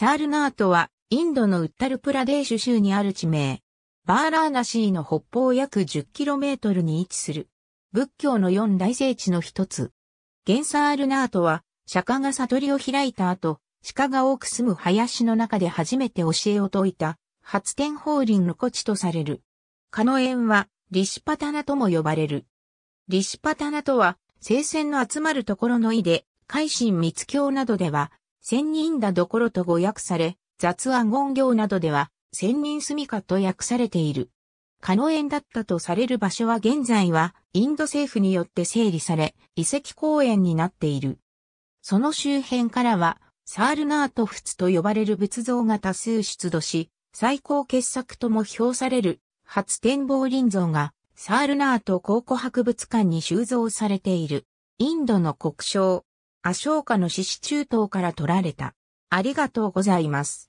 サールナートは、インドのウッタルプラデーシュ州にある地名。バーラーナシーの北方約 10km に位置する。仏教の四大聖地の一つ。ゲンサールナートは、釈迦が悟りを開いた後、鹿が多く住む林の中で初めて教えを説いた、発展法輪の古地とされる。カノエンは、リシパタナとも呼ばれる。リシパタナとは、聖戦の集まるところの意で、海神密教などでは、仙人だどころと誤訳され、雑案言行などでは、仙人住処と訳されている。可能園だったとされる場所は現在は、インド政府によって整理され、遺跡公園になっている。その周辺からは、サールナート仏と呼ばれる仏像が多数出土し、最高傑作とも評される、初展望林像が、サールナート考古博物館に収蔵されている。インドの国章、アショーカの獅子中東から取られた。ありがとうございます。